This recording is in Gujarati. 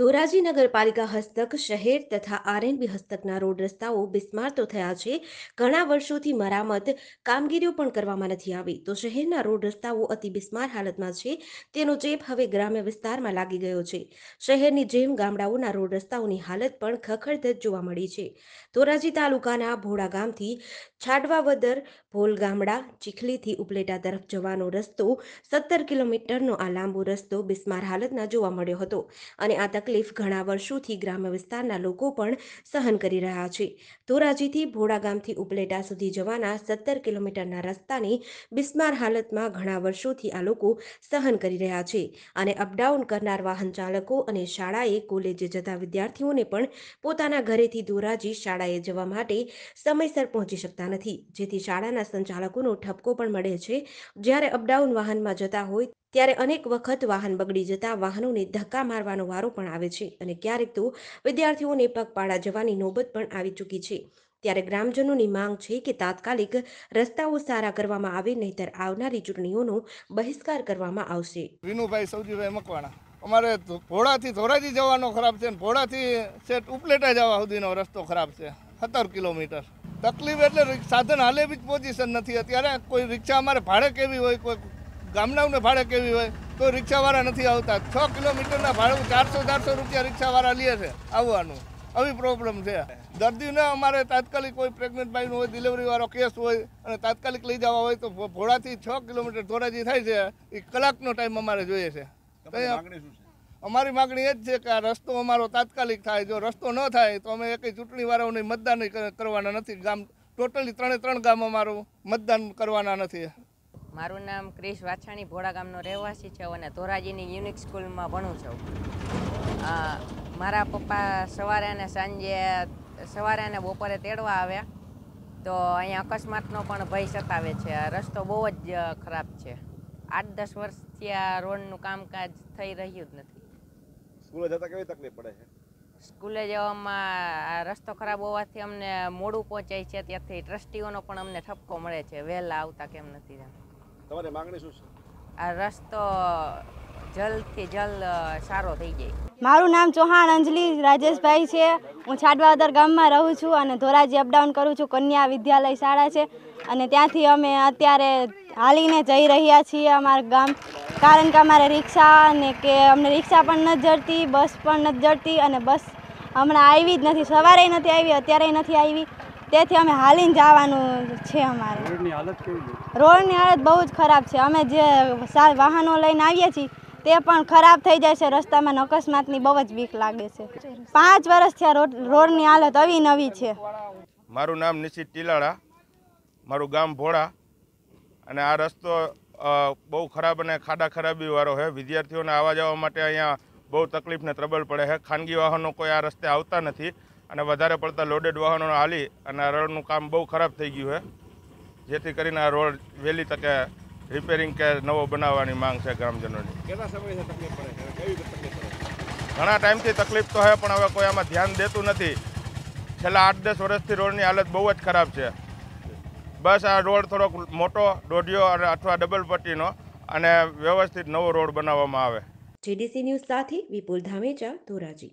ધોરાજી નગરપાલિકા હસ્તક શહેર તથા આરએનબી હસ્તકના રોડ રસ્તાઓ બિસ્માર તો થયા છે ઘણા વર્ષોથી મરામત કામગીરીઓ પણ કરવામાં નથી આવી તો શહેરના રોડ રસ્તાઓ અતિ બિસ્માર હાલતમાં છે તેનો ચેપ હવે ગ્રામ્ય વિસ્તારમાં લાગી ગયો છે શહેરની જેમ ગામડાઓના રોડ રસ્તાઓની હાલત પણ ખખડધજ જોવા મળી છે ધોરાજી તાલુકાના ભોળા ગામથી છાડવાવદર ભોલ ગામડા ચીખલીથી ઉપલેટા તરફ જવાનો રસ્તો સત્તર કિલોમીટરનો આ લાંબો રસ્તો બિસ્માર હાલતના જોવા મળ્યો હતો અને આ તકલીફ તકલીફ ઘણા વર્ષોથી ગ્રામ્ય વિસ્તારના લોકો પણ સહન કરી રહ્યા છે ધોરાજીથી ભોળા ગામથી ઉપલેટા સુધી જવાના સત્તર કિલોમીટરના રસ્તાની બિસ્માર હાલતમાં ઘણા વર્ષોથી આ લોકો સહન કરી રહ્યા છે અને અપડાઉન કરનાર વાહન ચાલકો અને શાળાએ કોલેજે જતા વિદ્યાર્થીઓને પણ પોતાના ઘરેથી ધોરાજી શાળાએ જવા માટે સમયસર પહોંચી શકતા નથી જેથી શાળાના સંચાલકોનો ઠપકો પણ મળે છે જ્યારે અપડાઉન વાહનમાં જતા હોય ત્યારે અનેક વખત વાહન બગડી જતા વાહનોને ધક્કા મારવાનો વારો પણ આવે છે અને ક્યારેક તો વિદ્યાર્થીઓને પગપાળા જવાની નોબત પણ આવી ચૂકી છે ત્યારે ગ્રામજનોની માંગ છે કે તાત્કાલિક રસ્તાઓ સારા કરવામાં આવે નહીતર આવનારી ચૂંટણીઓનો બહિષ્કાર કરવામાં આવશે વિનુભાઈ સૌજીભાઈ મકવાણા અમારે ભોળાથી ધોરાજી જવાનો ખરાબ છે ભોળાથી સેટ ઉપલેટા જવા સુધીનો રસ્તો ખરાબ છે સત્તર કિલોમીટર તકલીફ એટલે સાધન હાલે બી પોઝિશન નથી અત્યારે કોઈ રિક્ષા અમારે ભાડે કેવી હોય કોઈ ગામડાઓને ભાડે કેવી હોય તો રિક્ષાવાળા નથી આવતા છ કિલોમીટરના ભાડું ચારસો ચારસો રૂપિયા રિક્ષાવાળા લે છે આવવાનું આવી પ્રોબ્લેમ છે દર્દીને અમારે તાત્કાલિક કોઈ પ્રેગ્નન્ટ બાઈનો હોય ડિલિવરીવાળો કેસ હોય અને તાત્કાલિક લઈ જવા હોય તો ભોળાથી છ કિલોમીટર ધોરાજી થાય છે એ કલાકનો ટાઈમ અમારે જોઈએ છે અમારી માગણી એ જ છે કે આ રસ્તો અમારો તાત્કાલિક થાય જો રસ્તો ન થાય તો અમે એકેય ચૂંટણીવાળાઓને મતદાન કરવાના નથી ગામ ટોટલી ત્રણે ત્રણ ગામ અમારું મતદાન કરવાના નથી મારું નામ ક્રિશ વાછાણી ભોળા ગામનો રહેવાસી છું અને ધોરાજીની યુનિક સ્કૂલમાં ભણું છું મારા પપ્પા સવારે અને સાંજે સવારે અને બપોરે તેડવા આવ્યા તો અહીંયા અકસ્માતનો પણ ભય સતાવે છે રસ્તો બહુ જ ખરાબ છે આઠ દસ વર્ષથી આ રોડનું કામકાજ થઈ રહ્યું જ નથી સ્કૂલે જતા કેવી તકલીફ પડે છે સ્કૂલે જવામાં રસ્તો ખરાબ હોવાથી અમને મોડું પહોંચાય છે ત્યાંથી ટ્રસ્ટીઓનો પણ અમને ઠપકો મળે છે વહેલા આવતા કેમ નથી જાણતા તમારી માંગણી શું છે રસ્તો જલ્દથી જલ્દ સારો થઈ જાય મારું નામ ચૌહાણ અંજલિ રાજેશભાઈ છે હું છાડવાદર ગામમાં રહું છું અને ધોરાજી અપડાઉન કરું છું કન્યા વિદ્યાલય શાળા છે અને ત્યાંથી અમે અત્યારે હાલીને જઈ રહ્યા છીએ અમારા ગામ કારણ કે અમારે રિક્ષા અને કે અમને રિક્ષા પણ નથી જડતી બસ પણ નથી જડતી અને બસ હમણાં આવી જ નથી સવારે નથી આવી અત્યારે નથી આવી તેથી અમે હાલીને જવાનું છે અમારે રોડની હાલત બહુ જ ખરાબ છે અમે જે વાહનો લઈને આવીએ છીએ તે પણ ખરાબ થઈ જાય છે રસ્તામાં અકસ્માતની બહુ જ બીક લાગે છે પાંચ વર્ષથી આ રોડની હાલત આવી નવી છે મારું નામ નિશિત ટીલાળા મારું ગામ ભોળા અને આ રસ્તો બહુ ખરાબ અને ખાડા ખરાબીવાળો છે વિદ્યાર્થીઓને આવવા જવા માટે અહીંયા બહુ તકલીફને ત્રબલ પડે છે ખાનગી વાહનો કોઈ આ રસ્તે આવતા નથી અને વધારે પડતા લોડેડ વાહનો હાલી અને આ રોડનું કામ બહુ ખરાબ થઈ ગયું છે જેથી કરીને આ રોડ વહેલી તકે રિપેરિંગ કે નવો બનાવવાની માંગ છે ગ્રામજનોની ઘણા ટાઈમથી તકલીફ તો છે પણ હવે કોઈ આમાં ધ્યાન દેતું નથી છેલ્લા આઠ દસ વર્ષથી રોડની હાલત બહુ જ ખરાબ છે બસ આ રોડ થોડોક મોટો દોઢિયો અને અથવા ડબલ પટ્ટીનો અને વ્યવસ્થિત નવો રોડ બનાવવામાં આવે જીડીસી ન્યૂઝ સાથે વિપુલ ધામેચા ધોરાજી